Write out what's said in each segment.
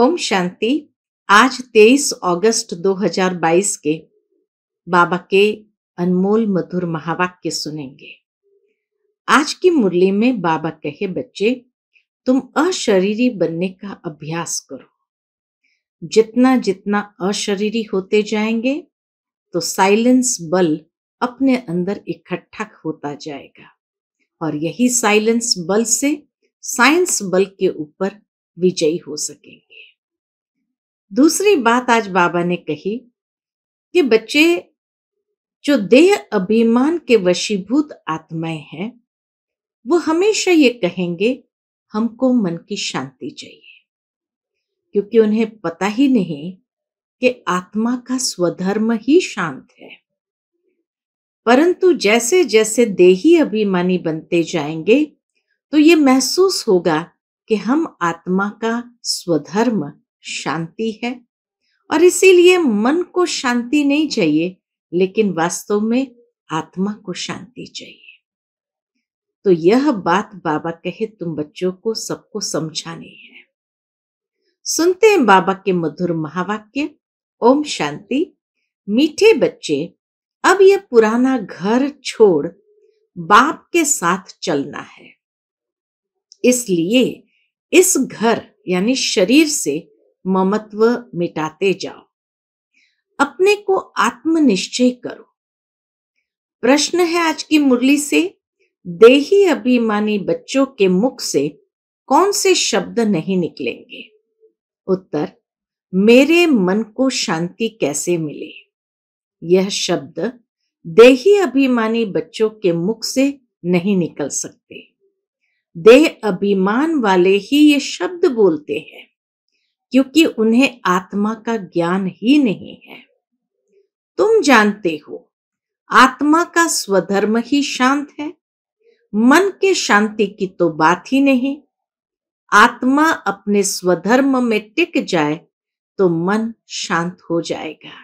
ओम शांति आज 23 अगस्त 2022 के बाबा के अनमोल मधुर महावाक्य सुनेंगे आज की मुरली में बाबा कहे बच्चे तुम अशरीरी बनने का अभ्यास करो जितना जितना अशरीरी होते जाएंगे तो साइलेंस बल अपने अंदर इकट्ठा होता जाएगा और यही साइलेंस बल से साइंस बल के ऊपर विजयी हो सकेंगे दूसरी बात आज बाबा ने कही कि बच्चे जो देह अभिमान के वशीभूत आत्माएं हैं वो हमेशा ये कहेंगे हमको मन की शांति चाहिए क्योंकि उन्हें पता ही नहीं कि आत्मा का स्वधर्म ही शांत है परंतु जैसे जैसे देही अभिमानी बनते जाएंगे तो ये महसूस होगा कि हम आत्मा का स्वधर्म शांति है और इसीलिए मन को शांति नहीं चाहिए लेकिन वास्तव में आत्मा को शांति चाहिए तो यह बात बाबा कहे तुम बच्चों को सबको समझानी है सुनते हैं बाबा के मधुर महावाक्य ओम शांति मीठे बच्चे अब यह पुराना घर छोड़ बाप के साथ चलना है इसलिए इस घर यानी शरीर से ममत्व मिटाते जाओ अपने को आत्मनिश्चय करो प्रश्न है आज की मुरली से देही अभिमानी बच्चों के मुख से कौन से शब्द नहीं निकलेंगे उत्तर मेरे मन को शांति कैसे मिले यह शब्द देही अभिमानी बच्चों के मुख से नहीं निकल सकते देह अभिमान वाले ही ये शब्द बोलते हैं क्योंकि उन्हें आत्मा का ज्ञान ही नहीं है तुम जानते हो आत्मा का स्वधर्म ही शांत है मन के शांति की तो बात ही नहीं आत्मा अपने स्वधर्म में टिक जाए तो मन शांत हो जाएगा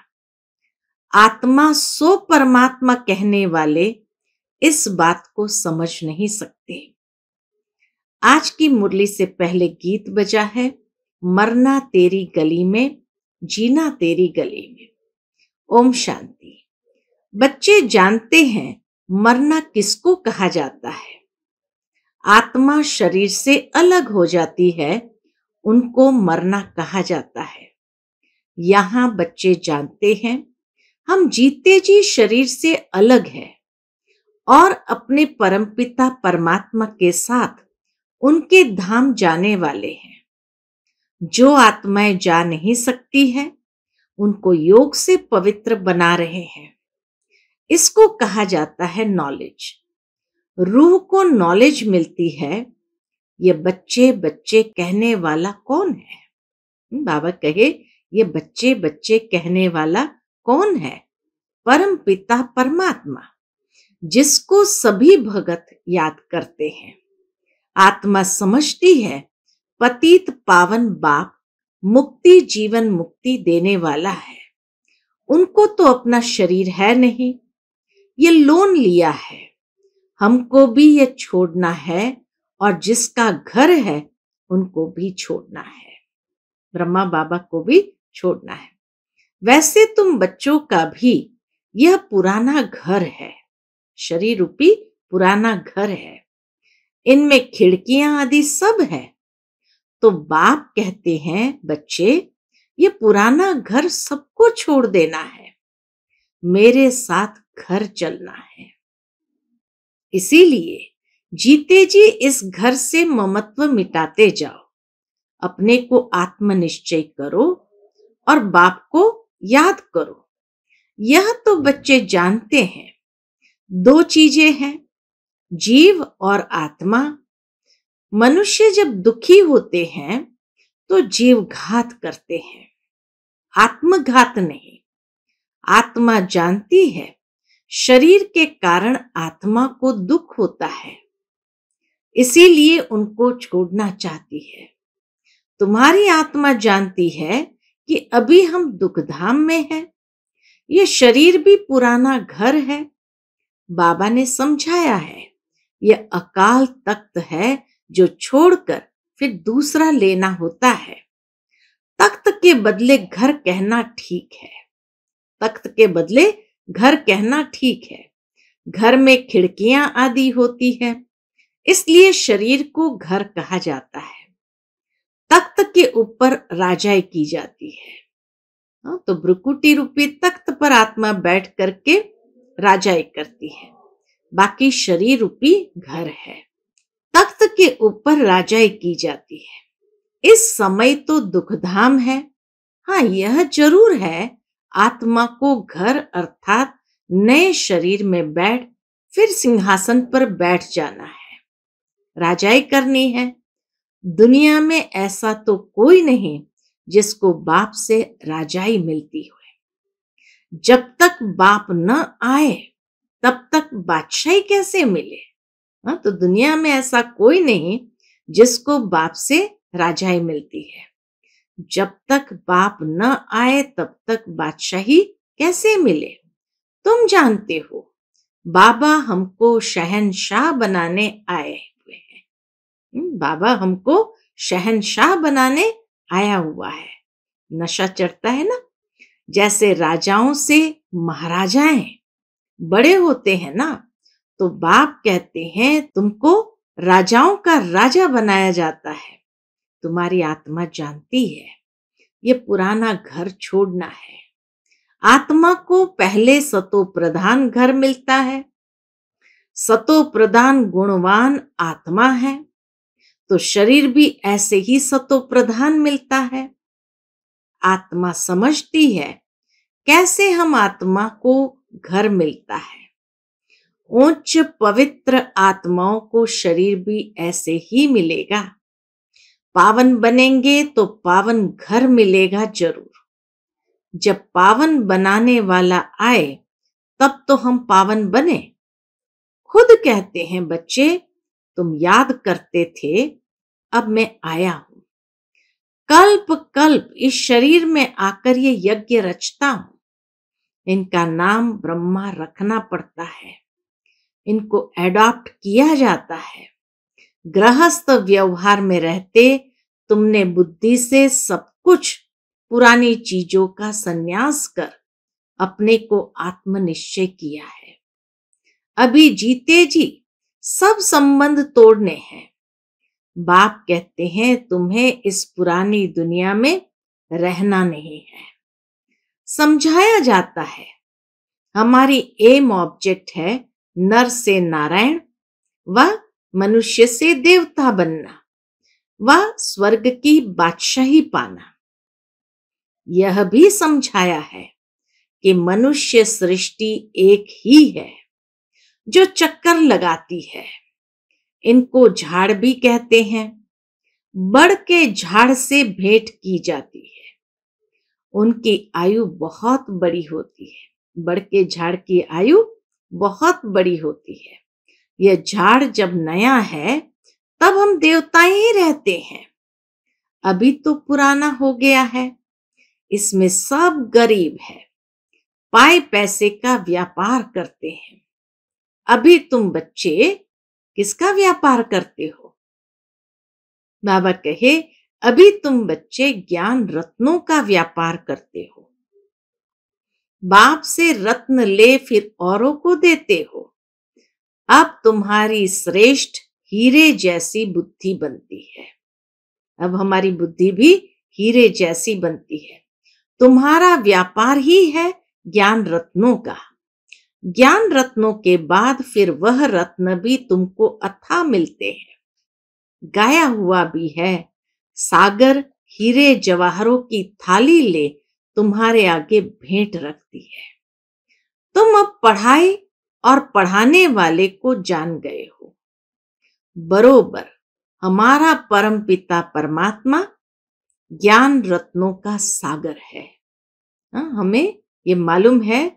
आत्मा सो परमात्मा कहने वाले इस बात को समझ नहीं सकते आज की मुरली से पहले गीत बजा है मरना तेरी गली में जीना तेरी गली में ओम शांति बच्चे जानते हैं मरना किसको कहा जाता है आत्मा शरीर से अलग हो जाती है उनको मरना कहा जाता है यहाँ बच्चे जानते हैं हम जीते जी शरीर से अलग है और अपने परमपिता परमात्मा के साथ उनके धाम जाने वाले हैं जो आत्माएं जा नहीं सकती है उनको योग से पवित्र बना रहे हैं इसको कहा जाता है नॉलेज रूह को नॉलेज मिलती है ये बच्चे बच्चे कहने वाला कौन है हम्म, बाबा कहे ये बच्चे बच्चे कहने वाला कौन है परम पिता परमात्मा जिसको सभी भगत याद करते हैं आत्मा समझती है पतित पावन बाप मुक्ति जीवन मुक्ति देने वाला है उनको तो अपना शरीर है नहीं ये लोन लिया है हमको भी ये छोड़ना है और जिसका घर है उनको भी छोड़ना है ब्रह्मा बाबा को भी छोड़ना है वैसे तुम बच्चों का भी यह पुराना घर है शरीर रूपी पुराना घर है इनमें खिड़कियां आदि सब है तो बाप कहते हैं बच्चे ये पुराना घर सबको छोड़ देना है मेरे साथ घर चलना है इसीलिए जीते जी इस घर से ममत्व मिटाते जाओ अपने को आत्मनिश्चय करो और बाप को याद करो यह तो बच्चे जानते हैं दो चीजें हैं जीव और आत्मा मनुष्य जब दुखी होते हैं तो जीव घात करते हैं आत्मघात नहीं आत्मा जानती है शरीर के कारण आत्मा को दुख होता है इसीलिए उनको छोड़ना चाहती है तुम्हारी आत्मा जानती है कि अभी हम दुखधाम में हैं यह शरीर भी पुराना घर है बाबा ने समझाया है यह अकाल तख्त है जो छोड़कर फिर दूसरा लेना होता है तख्त के बदले घर कहना ठीक है तख्त के बदले घर कहना ठीक है घर में खिड़कियां आदि होती है इसलिए शरीर को घर कहा जाता है तख्त के ऊपर राजाई की जाती है हाँ, तो ब्रुकुटी रूपी तख्त पर आत्मा बैठ करके राजाई करती है बाकी शरीर रूपी घर है तख्त के ऊपर राजाई की जाती है इस समय तो दुखधाम है हाँ यह जरूर है आत्मा को घर अर्थात नए शरीर में बैठ फिर सिंहासन पर बैठ जाना है राजाई करनी है दुनिया में ऐसा तो कोई नहीं जिसको बाप से राजाई मिलती हो जब तक बाप न आए तब तक बादशाही कैसे मिले हाँ तो दुनिया में ऐसा कोई नहीं जिसको बाप से राजाई मिलती है जब तक बाप न आए तब तक बादशाही कैसे मिले तुम जानते हो बाबा हमको शहनशाह बनाने आए हुए हैं हम्म, बाबा हमको शहनशाह बनाने आया हुआ है नशा चढ़ता है ना जैसे राजाओं से महाराजाएं बड़े होते हैं ना तो बाप कहते हैं तुमको राजाओं का राजा बनाया जाता है तुम्हारी आत्मा जानती है ये पुराना घर छोड़ना है आत्मा को पहले सतो प्रधान घर मिलता है सतो प्रधान गुणवान आत्मा है तो शरीर भी ऐसे ही सतो प्रधान मिलता है आत्मा समझती है कैसे हम आत्मा को घर मिलता है उच्च पवित्र आत्माओं को शरीर भी ऐसे ही मिलेगा पावन बनेंगे तो पावन घर मिलेगा जरूर जब पावन बनाने वाला आए तब तो हम पावन बने खुद कहते हैं बच्चे तुम याद करते थे अब मैं आया हूं कल्प कल्प इस शरीर में आकर ये यज्ञ रचता हूं इनका नाम ब्रह्मा रखना पड़ता है इनको एडॉप्ट किया जाता है गृहस्थ व्यवहार में रहते तुमने बुद्धि से सब कुछ पुरानी चीजों का संन्यास कर अपने को आत्मनिश्चय किया है अभी जीते जी सब संबंध तोड़ने हैं बाप कहते हैं तुम्हें इस पुरानी दुनिया में रहना नहीं है समझाया जाता है हमारी एम ऑब्जेक्ट है नर से नारायण व मनुष्य से देवता बनना व स्वर्ग की बादशाही पाना यह भी समझाया है कि मनुष्य सृष्टि एक ही है जो चक्कर लगाती है इनको झाड़ भी कहते हैं बड़ के झाड़ से भेंट की जाती है उनकी आयु बहुत बड़ी होती है बड़ के झाड़ की आयु बहुत बड़ी होती है यह झाड़ जब नया है तब हम देवता ही रहते हैं अभी तो पुराना हो गया है इसमें सब गरीब है पाए पैसे का व्यापार करते हैं अभी तुम बच्चे किसका व्यापार करते हो बाबा कहे अभी तुम बच्चे ज्ञान रत्नों का व्यापार करते हो बाप से रत्न ले फिर औरों को देते हो अब तुम्हारी श्रेष्ठ हीरे जैसी बुद्धि बनती है अब हमारी बुद्धि भी हीरे जैसी बनती है तुम्हारा व्यापार ही है ज्ञान रत्नों का ज्ञान रत्नों के बाद फिर वह रत्न भी तुमको अथा मिलते हैं गाया हुआ भी है सागर हीरे जवाहरों की थाली ले तुम्हारे आगे भेंट रखती है तुम अब पढ़ाई और पढ़ाने वाले को जान गए हो बरोबर हमारा परम पिता परमात्मा ज्ञान रत्नों का सागर है हाँ, हमें ये मालूम है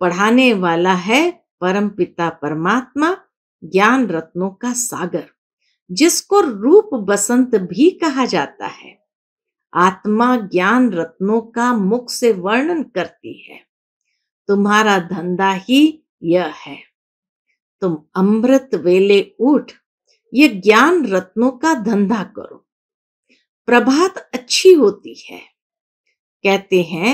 पढ़ाने वाला है परम पिता परमात्मा ज्ञान रत्नों का सागर जिसको रूप बसंत भी कहा जाता है आत्मा ज्ञान रत्नों का मुख से वर्णन करती है तुम्हारा धंधा ही यह है तुम अमृत वेले उठ ये ज्ञान रत्नों का धंधा करो प्रभात अच्छी होती है कहते हैं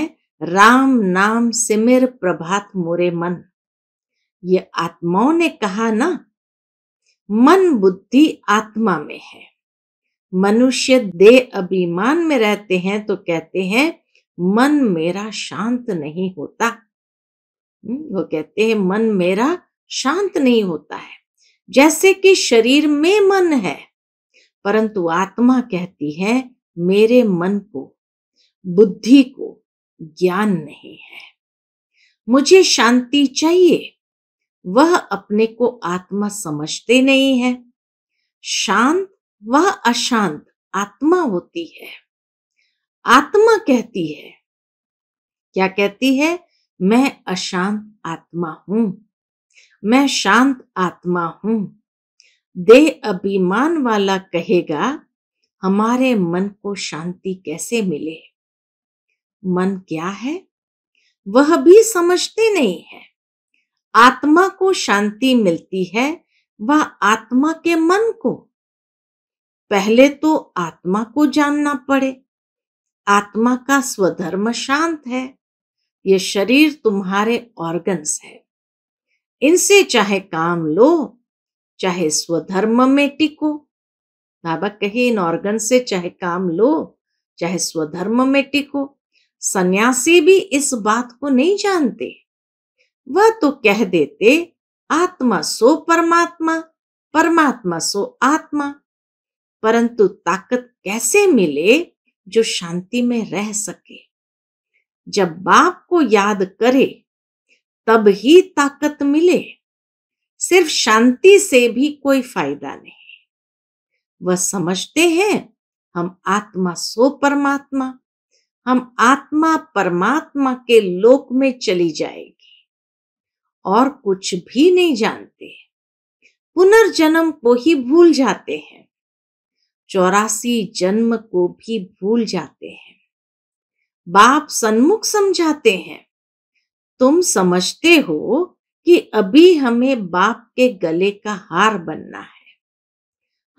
राम नाम सिमिर प्रभात मोरे मन ये आत्माओं ने कहा ना मन बुद्धि आत्मा में है मनुष्य देह अभिमान में रहते हैं तो कहते हैं मन मेरा शांत नहीं होता हम्म, वो कहते हैं मन मेरा शांत नहीं होता है जैसे कि शरीर में मन है परंतु आत्मा कहती है मेरे मन को बुद्धि को ज्ञान नहीं है मुझे शांति चाहिए वह अपने को आत्मा समझते नहीं है शांत वह अशांत आत्मा होती है आत्मा कहती है क्या कहती है मैं अशांत आत्मा हूं मैं शांत आत्मा हूं देह अभिमान वाला कहेगा हमारे मन को शांति कैसे मिले मन क्या है वह भी समझते नहीं है आत्मा को शांति मिलती है वह आत्मा के मन को पहले तो आत्मा को जानना पड़े आत्मा का स्वधर्म शांत है ये शरीर तुम्हारे ऑर्गन्स है इनसे चाहे काम लो चाहे स्वधर्म में टिको बाबा कहे इन ऑर्गन से चाहे काम लो चाहे स्वधर्म में टिको सन्यासी भी इस बात को नहीं जानते वह तो कह देते आत्मा सो परमात्मा परमात्मा सो आत्मा परंतु ताकत कैसे मिले जो शांति में रह सके जब बाप को याद करे तब ही ताकत मिले सिर्फ शांति से भी कोई फायदा नहीं वह समझते हैं हम आत्मा सो परमात्मा हम आत्मा परमात्मा के लोक में चली जाएगी और कुछ भी नहीं जानते पुनर्जन्म को ही भूल जाते हैं चौरासी जन्म को भी भूल जाते हैं बाप सन्मुख समझाते हैं तुम समझते हो कि अभी हमें बाप के गले का हार बनना है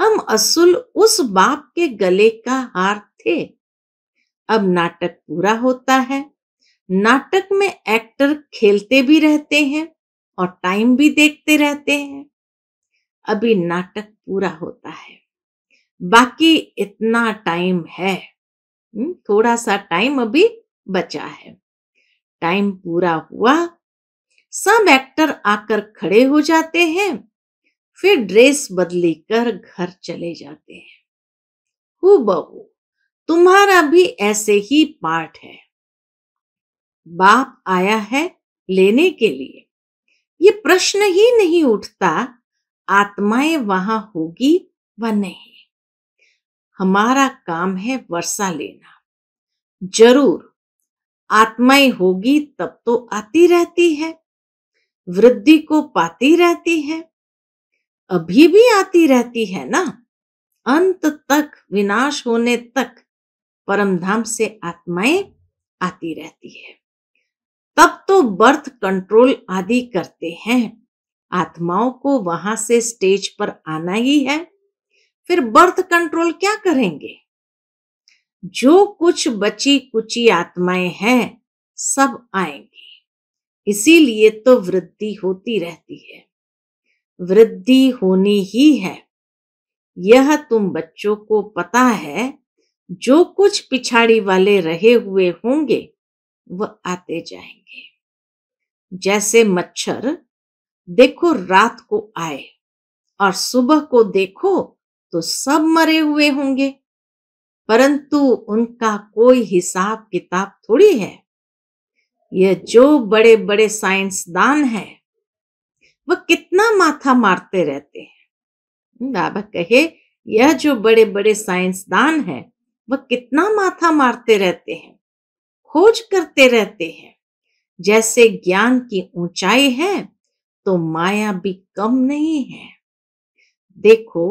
हम असुल उस बाप के गले का हार थे अब नाटक पूरा होता है नाटक में एक्टर खेलते भी रहते हैं और टाइम भी देखते रहते हैं अभी नाटक पूरा होता है बाकी इतना टाइम है हम्म, थोड़ा सा टाइम अभी बचा है टाइम पूरा हुआ सब एक्टर आकर खड़े हो जाते हैं फिर ड्रेस बदली कर घर चले जाते हैं हु बहू तुम्हारा भी ऐसे ही पार्ट है बाप आया है लेने के लिए ये प्रश्न ही नहीं उठता आत्माएं वहां होगी व नहीं हमारा काम है वर्षा लेना जरूर आत्माएं होगी तब तो आती रहती है वृद्धि को पाती रहती है अभी भी आती रहती है ना अंत तक विनाश होने तक परमधाम से आत्माएं आती रहती है तब तो बर्थ कंट्रोल आदि करते हैं आत्माओं को वहां से स्टेज पर आना ही है फिर बर्थ कंट्रोल क्या करेंगे जो कुछ बची कुची आत्माएं हैं सब आएंगी इसीलिए तो वृद्धि होती रहती है वृद्धि होनी ही है यह तुम बच्चों को पता है जो कुछ पिछाड़ी वाले रहे हुए होंगे वह आते जाएंगे जैसे मच्छर देखो रात को आए और सुबह को देखो तो सब मरे हुए होंगे परंतु उनका कोई हिसाब किताब थोड़ी है यह जो बड़े बड़े साइंसदान है वह कितना माथा मारते रहते हैं हम्म, बाबा कहे यह जो बड़े बड़े साइंसदान है वह कितना माथा मारते रहते हैं खोज करते रहते हैं जैसे ज्ञान की ऊंचाई है तो माया भी कम नहीं है देखो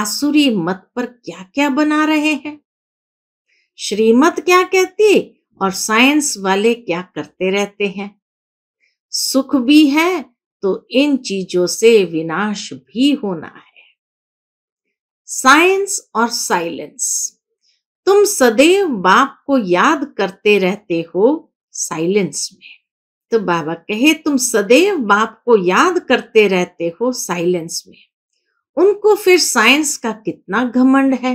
आसुरी मत पर क्या क्या बना रहे हैं श्रीमत क्या कहती और साइंस वाले क्या करते रहते हैं सुख भी है तो इन चीजों से विनाश भी होना है साइंस और साइलेंस तुम सदैव बाप को याद करते रहते हो साइलेंस में तो बाबा कहे तुम सदैव बाप को याद करते रहते हो साइलेंस में उनको फिर साइंस का कितना घमंड है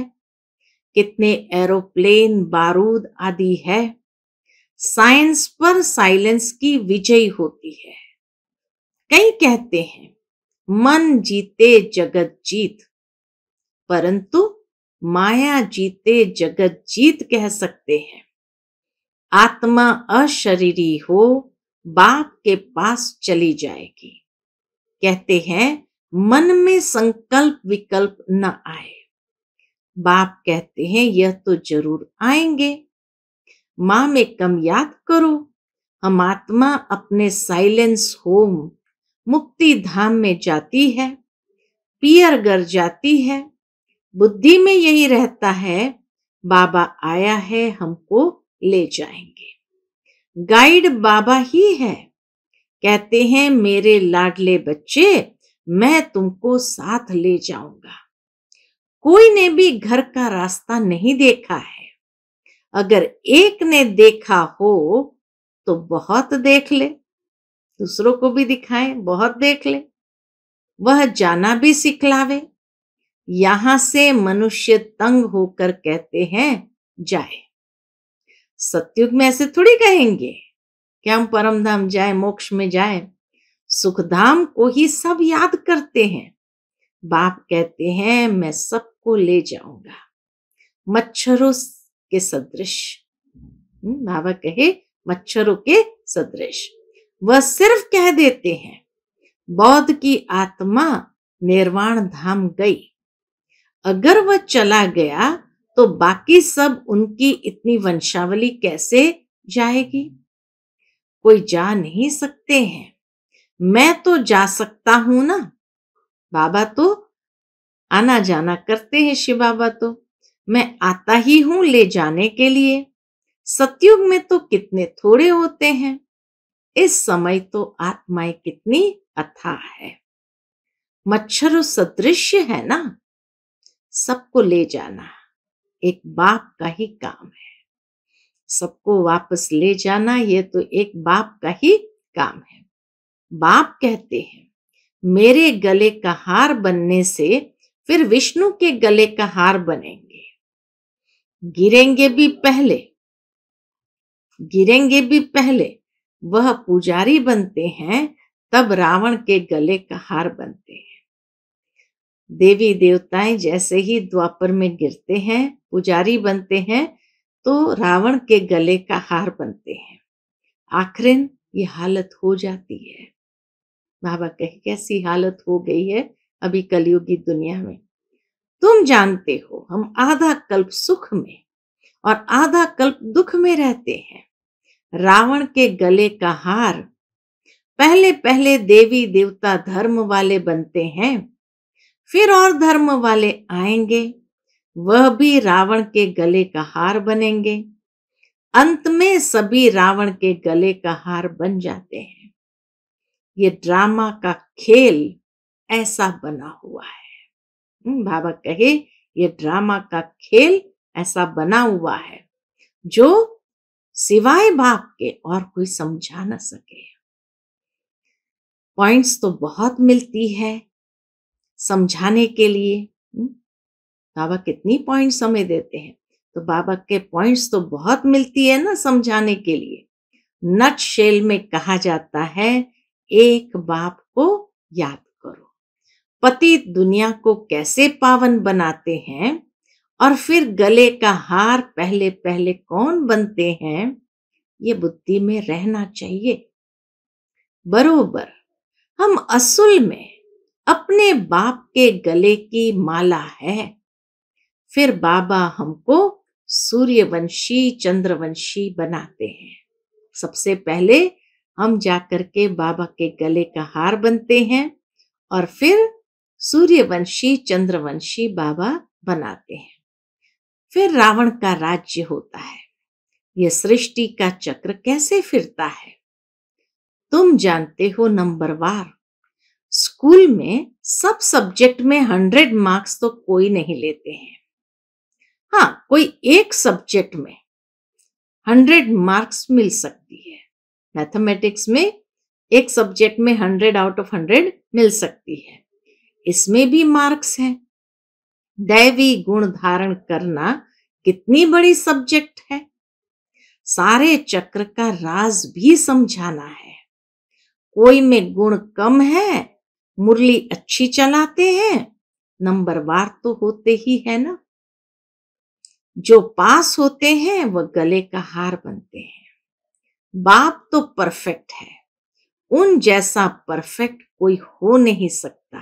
कितने एरोप्लेन बारूद आदि है साइंस पर साइलेंस की विजय होती है कई कहते हैं मन जीते जगत जीत परंतु माया जीते जगत जीत कह सकते हैं आत्मा अशरीरी हो बाप के पास चली जाएगी कहते हैं मन में संकल्प विकल्प न आए बाप कहते हैं यह तो जरूर आएंगे माँ में कम याद करो हम आत्मा अपने साइलेंस होम मुक्ति धाम में जाती है पियर घर जाती है बुद्धि में यही रहता है बाबा आया है हमको ले जाएंगे गाइड बाबा ही है कहते हैं मेरे लाडले बच्चे मैं तुमको साथ ले जाऊंगा कोई ने भी घर का रास्ता नहीं देखा है अगर एक ने देखा हो तो बहुत देख ले दूसरों को भी दिखाए बहुत देख ले वह जाना भी सिखलावे यहां से मनुष्य तंग होकर कहते हैं जाए सत्युग में ऐसे थोड़ी कहेंगे कि हम परम धाम जाए मोक्ष में जाए सुखधाम को ही सब याद करते हैं बाप कहते हैं मैं सबको ले जाऊंगा मच्छरों के सदृश हम्म, बाबा कहे मच्छरों के सदृश वह सिर्फ कह देते हैं बौद्ध की आत्मा निर्वाण धाम गई अगर वह चला गया तो बाकी सब उनकी इतनी वंशावली कैसे जाएगी कोई जा नहीं सकते हैं मैं तो जा सकता हूं ना बाबा तो आना जाना करते हैं शिव बाबा तो मैं आता ही हूं ले जाने के लिए सतयुग में तो कितने थोड़े होते हैं इस समय तो आत्माएं कितनी अथाह है मच्छर सदृश है ना सबको ले जाना एक बाप का ही काम है सबको वापस ले जाना ये तो एक बाप का ही काम है बाप कहते हैं मेरे गले का हार बनने से फिर विष्णु के गले का हार बनेंगे गिरेंगे भी पहले गिरेंगे भी पहले वह पुजारी बनते हैं तब रावण के गले का हार बनते हैं देवी देवताएं जैसे ही द्वापर में गिरते हैं पुजारी बनते हैं तो रावण के गले का हार बनते हैं आखिर ये हालत हो जाती है बाबा कह कैसी हालत हो गई है अभी कलयुगी दुनिया में तुम जानते हो हम आधा कल्प सुख में और आधा कल्प दुख में रहते हैं रावण के गले का हार पहले पहले देवी देवता धर्म वाले बनते हैं फिर और धर्म वाले आएंगे वह भी रावण के गले का हार बनेंगे अंत में सभी रावण के गले का हार बन जाते हैं ये ड्रामा का खेल ऐसा बना हुआ है हम्म, बाबा कहे ये ड्रामा का खेल ऐसा बना हुआ है जो सिवाय बाप के और कोई समझा ना सके पॉइंट्स तो बहुत मिलती है समझाने के लिए हम्म, बाबा कितनी पॉइंट्स हमें देते हैं तो बाबा के पॉइंट्स तो बहुत मिलती है ना समझाने के लिए नट शेल में कहा जाता है एक बाप को याद करो पति दुनिया को कैसे पावन बनाते हैं और फिर गले का हार पहले पहले कौन बनते हैं ये बुद्धि में रहना चाहिए बरोबर हम असल में अपने बाप के गले की माला है फिर बाबा हमको सूर्यवंशी चंद्रवंशी बनाते हैं सबसे पहले हम जाकर के बाबा के गले का हार बनते हैं और फिर सूर्यवंशी चंद्रवंशी बाबा बनाते हैं फिर रावण का राज्य होता है यह सृष्टि का चक्र कैसे फिरता है तुम जानते हो नंबर वार स्कूल में सब सब्जेक्ट में हंड्रेड मार्क्स तो कोई नहीं लेते हैं हाँ कोई एक सब्जेक्ट में हंड्रेड मार्क्स मिल सकती है मैथमेटिक्स में एक सब्जेक्ट में हंड्रेड आउट ऑफ हंड्रेड मिल सकती है इसमें भी मार्क्स हैं दैवी गुण धारण करना कितनी बड़ी सब्जेक्ट है सारे चक्र का राज भी समझाना है कोई में गुण कम है मुरली अच्छी चलाते हैं नंबर वार तो होते ही है ना जो पास होते हैं वह गले का हार बनते हैं बाप तो परफेक्ट है उन जैसा परफेक्ट कोई हो नहीं सकता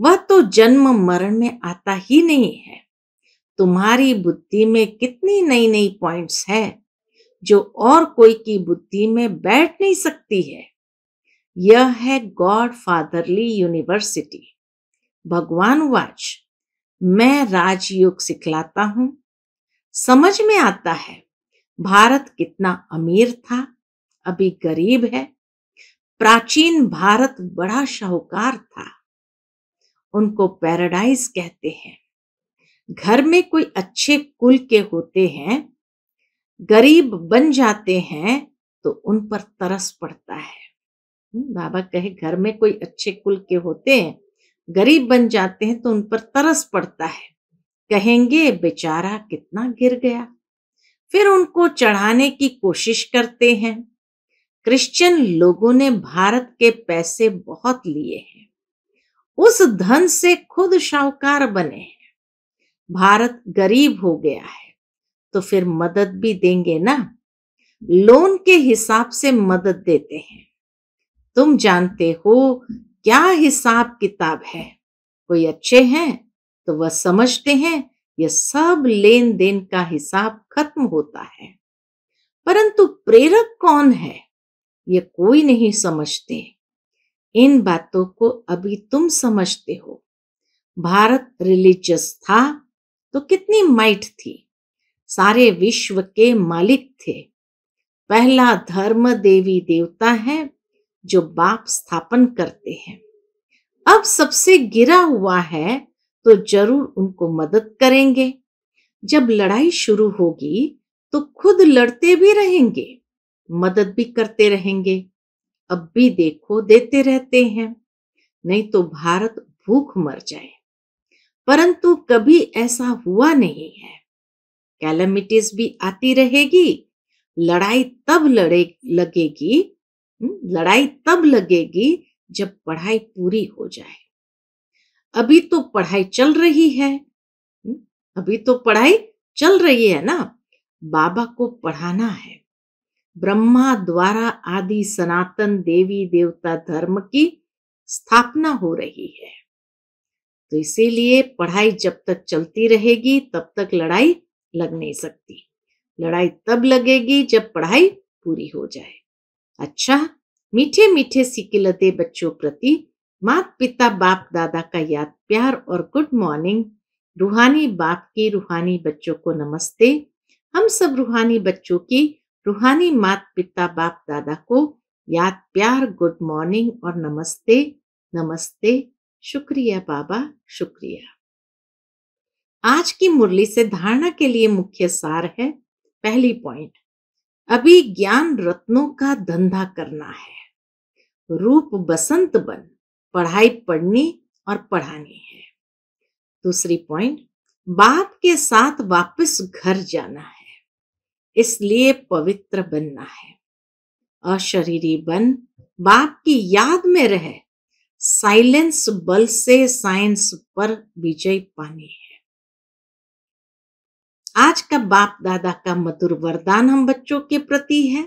वह तो जन्म मरण में आता ही नहीं है तुम्हारी बुद्धि में कितनी नई नई पॉइंट्स है जो और कोई की बुद्धि में बैठ नहीं सकती है यह है गॉड फादरली यूनिवर्सिटी भगवान वाच मैं राजयोग सिखलाता हूं समझ में आता है भारत कितना अमीर था अभी गरीब है प्राचीन भारत बड़ा शाहूकार था उनको पैराडाइज कहते हैं घर में कोई अच्छे कुल के होते हैं गरीब बन जाते हैं तो उन पर तरस पड़ता है हम्म, बाबा कहे घर में कोई अच्छे कुल के होते हैं गरीब बन जाते हैं तो उन पर तरस पड़ता है कहेंगे बेचारा कितना गिर गया फिर उनको चढ़ाने की कोशिश करते हैं क्रिश्चियन लोगों ने भारत के पैसे बहुत लिए हैं उस धन से खुद शाहूकार बने हैं भारत गरीब हो गया है तो फिर मदद भी देंगे ना लोन के हिसाब से मदद देते हैं तुम जानते हो क्या हिसाब किताब है कोई अच्छे हैं तो वह समझते हैं यह सब लेन देन का हिसाब खत्म होता है परंतु प्रेरक कौन है ये कोई नहीं समझते इन बातों को अभी तुम समझते हो भारत रिलीजियस था तो कितनी माइट थी सारे विश्व के मालिक थे पहला धर्म देवी देवता है जो बाप स्थापन करते हैं अब सबसे गिरा हुआ है तो जरूर उनको मदद करेंगे जब लड़ाई शुरू होगी तो खुद लड़ते भी रहेंगे मदद भी करते रहेंगे अब भी देखो देते रहते हैं नहीं तो भारत भूख मर जाए परंतु कभी ऐसा हुआ नहीं है कैलमिटीज भी आती रहेगी लड़ाई तब लड़े लगेगी हम्म, लड़ाई तब लगेगी जब पढ़ाई पूरी हो जाए अभी तो पढ़ाई चल रही है हम्म, अभी तो पढ़ाई चल रही है ना बाबा को पढ़ाना है ब्रह्मा द्वारा आदि सनातन देवी देवता धर्म की स्थापना हो रही है तो इसीलिए पढ़ाई जब तक चलती रहेगी तब तक लड़ाई लग नहीं सकती लड़ाई तब लगेगी जब पढ़ाई पूरी हो जाए अच्छा मीठे मीठे सिकिलते बच्चों प्रति मात पिता बाप दादा का याद प्यार और गुड मॉर्निंग रूहानी बाप की रूहानी बच्चों को नमस्ते हम सब रूहानी बच्चों की रूहानी मात पिता बाप दादा को याद प्यार गुड मॉर्निंग और नमस्ते नमस्ते शुक्रिया बाबा शुक्रिया आज की मुरली से धारणा के लिए मुख्य सार है पहली पॉइंट अभी ज्ञान रत्नों का धंधा करना है रूप बसंत बन पढ़ाई पढ़नी और पढ़ानी है दूसरी पॉइंट बाप के साथ वापस घर जाना है इसलिए पवित्र बनना है अशरीरी बन बाप की याद में रहे साइलेंस बल से साइंस पर विजय पानी है आज का बाप दादा का मधुर वरदान हम बच्चों के प्रति है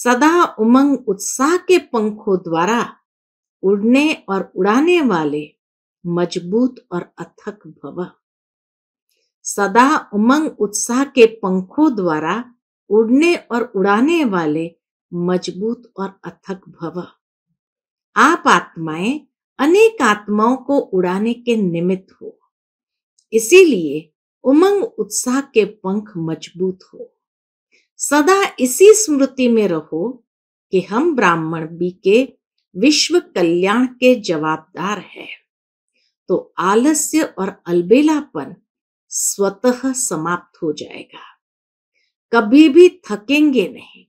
सदा उमंग उत्साह के पंखों द्वारा उड़ने और उड़ाने वाले मजबूत और अथक भव सदा उमंग उत्साह के पंखों द्वारा उड़ने और उड़ाने वाले मजबूत और अथक भव आप आत्माएं अनेक आत्माओं को उड़ाने के निमित्त हो इसीलिए उमंग उत्साह के पंख मजबूत हो सदा इसी स्मृति में रहो कि हम ब्राह्मण बी के विश्व कल्याण के जवाबदार हैं तो आलस्य और अलबेलापन स्वतः समाप्त हो जाएगा कभी भी थकेंगे नहीं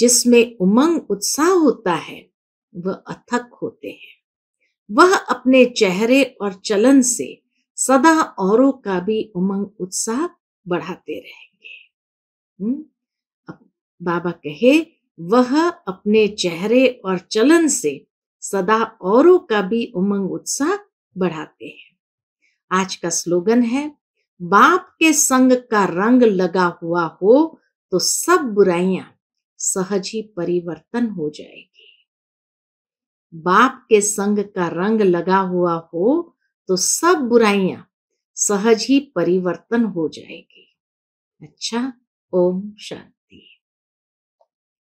जिसमें उमंग उत्साह होता है वह अथक होते हैं वह अपने चेहरे और चलन से सदा औरों का भी उमंग उत्साह बढ़ाते रहेंगे बाबा कहे वह अपने चेहरे और चलन से सदा औरों का भी उमंग उत्साह बढ़ाते हैं आज का स्लोगन है बाप के संग का रंग लगा हुआ हो तो सब बुराइयां सहज ही परिवर्तन हो जाएगी बाप के संग का रंग लगा हुआ हो तो सब बुराइयां सहज ही परिवर्तन हो जाएगी अच्छा ओम शांति